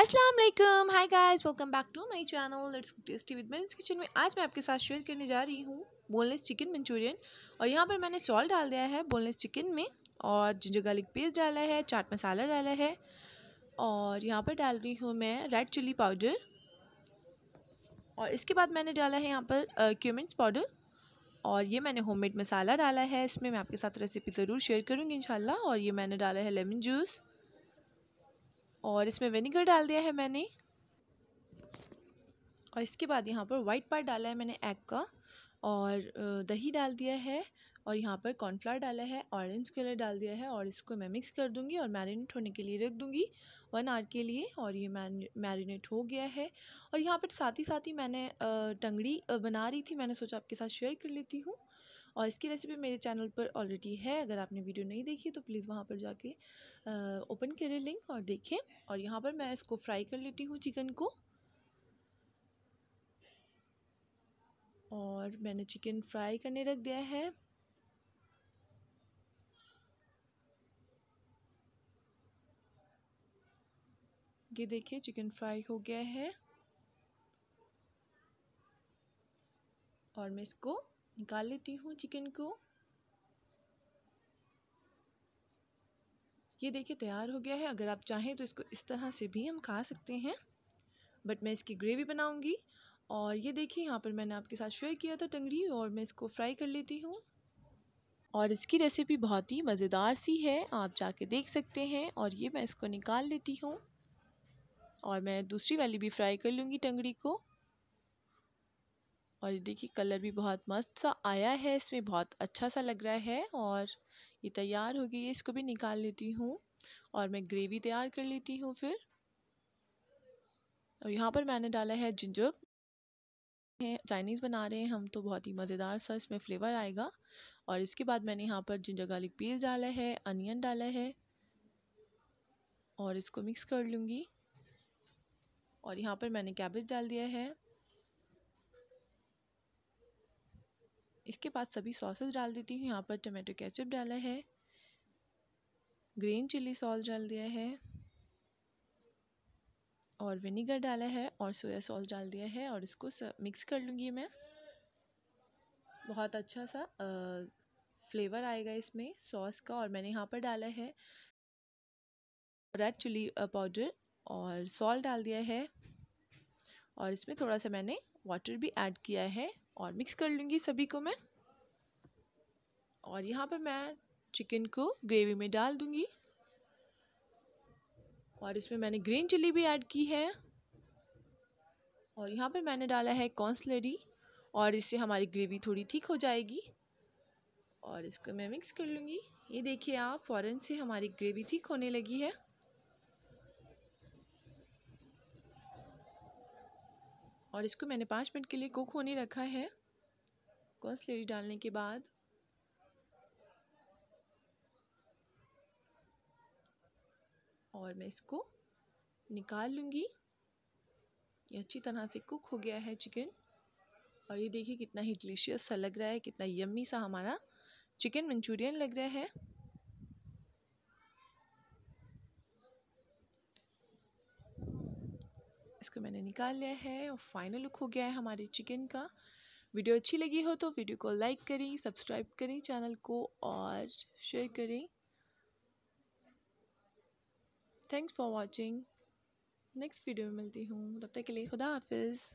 अस्सलाम वालेकुम hi guys welcome back to my channel let's cook tasty with मेरे kitchen में आज मैं आपके साथ शेयर करने जा रही हूँ बोनलेस चिकन मंचूरियन और यहाँ पर मैंने सॉल्ट डाल दिया है बोनलेस चिकन में और जिंजर गार्लिक पेस्ट डाला है चाट मसाला डाला है और यहाँ पर डाल रही हूँ मैं रेड चिली पाउडर और इसके बाद मैंने डाला है यहाँ पर क्यूमेंट्स पाउडर और ये मैंने होममेड मसाला डाला है इसमें मैं आपके साथ रेसिपी ज़रूर शेयर करूँगी इंशाल्लाह और ये मैंने डाला है लेमन जूस और इसमें विनीगर डाल दिया है मैंने और इसके बाद यहाँ पर वाइट पार्ट डाला है मैंने एग का और दही डाल दिया है और यहाँ पर कॉर्नफ्लावर डाला है ऑरेंज कलर डाल दिया है और इसको मैं मिक्स कर दूंगी और मैरिनेट होने के लिए रख दूंगी वन आवर के लिए और ये मैरिनेट हो गया है और यहाँ पर साथ ही साथ ही मैंने टंगड़ी बना रही थी मैंने सोचा आपके साथ शेयर कर लेती हूँ और इसकी रेसिपी मेरे चैनल पर ऑलरेडी है अगर आपने वीडियो नहीं देखी तो प्लीज़ वहाँ पर जाके ओपन करें लिंक और देखें और यहाँ पर मैं इसको फ्राई कर लेती हूँ चिकन को और मैंने चिकन फ्राई करने रख दिया है ये देखिए चिकन फ्राई हो गया है और मैं इसको निकाल लेती हूँ चिकन को ये देखिए तैयार हो गया है अगर आप चाहें तो इसको इस तरह से भी हम खा सकते हैं बट मैं इसकी ग्रेवी बनाऊंगी और ये देखिए यहाँ पर मैंने आपके साथ शेयर किया था टंगड़ी और मैं इसको फ्राई कर लेती हूँ और इसकी रेसिपी बहुत ही मज़ेदार सी है आप जाके देख सकते हैं और ये मैं इसको निकाल लेती हूँ और मैं दूसरी वाली भी फ्राई कर लूँगी टंगड़ी को और देखिए कलर भी बहुत मस्त सा आया है इसमें बहुत अच्छा सा लग रहा है और ये तैयार हो गई है इसको भी निकाल लेती हूँ और मैं ग्रेवी तैयार कर लेती हूँ फिर और यहाँ पर मैंने डाला है जिंजर हैं चाइनीज़ बना रहे हैं हम तो बहुत ही मज़ेदार सा इसमें फ्लेवर आएगा और इसके बाद मैंने यहाँ पर जिंजर गार्लिक पेस्ट डाला है अनियन डाला है और इसको मिक्स कर लूँगी और यहाँ पर मैंने कैबेज डाल दिया है इसके बाद सभी सॉसेस डाल देती हूँ यहाँ पर टमाटो केचप डाला है ग्रीन चिली सॉस डाल दिया है और विनीगर डाला है और सोया सॉस डाल दिया है और इसको मिक्स कर लूँगी मैं बहुत अच्छा सा फ्लेवर आएगा इसमें सॉस का और मैंने यहाँ पर डाला है रेड चिली पाउडर और सॉल्ट डाल दिया है और इसमें थोड़ा सा मैंने वाटर भी ऐड किया है और मिक्स कर लूँगी सभी को मैं और यहाँ पर मैं चिकन को ग्रेवी में डाल दूँगी और इसमें मैंने ग्रीन चिली भी ऐड की है और यहाँ पर मैंने डाला है कॉन्सलरी और इससे हमारी ग्रेवी थोड़ी ठीक हो जाएगी और इसको मैं मिक्स कर लूँगी ये देखिए आप फ़ौरन से हमारी ग्रेवी ठीक होने लगी है और इसको मैंने पाँच मिनट के लिए कुक होने रखा है कॉस्लेरी डालने के बाद और मैं इसको निकाल लूँगी ये अच्छी तरह से कुक हो गया है चिकन और ये देखिए कितना ही डिलीशियस सा लग रहा है कितना यम्मी सा हमारा चिकन मंचूरियन लग रहा है इसको मैंने निकाल लिया है और फाइनल लुक हो गया है हमारे चिकन का वीडियो अच्छी लगी हो तो वीडियो को लाइक करें सब्सक्राइब करें चैनल को और शेयर करें thanks for watching next video में मिलती हूँ तब तक के लिए खुदा हाफिज़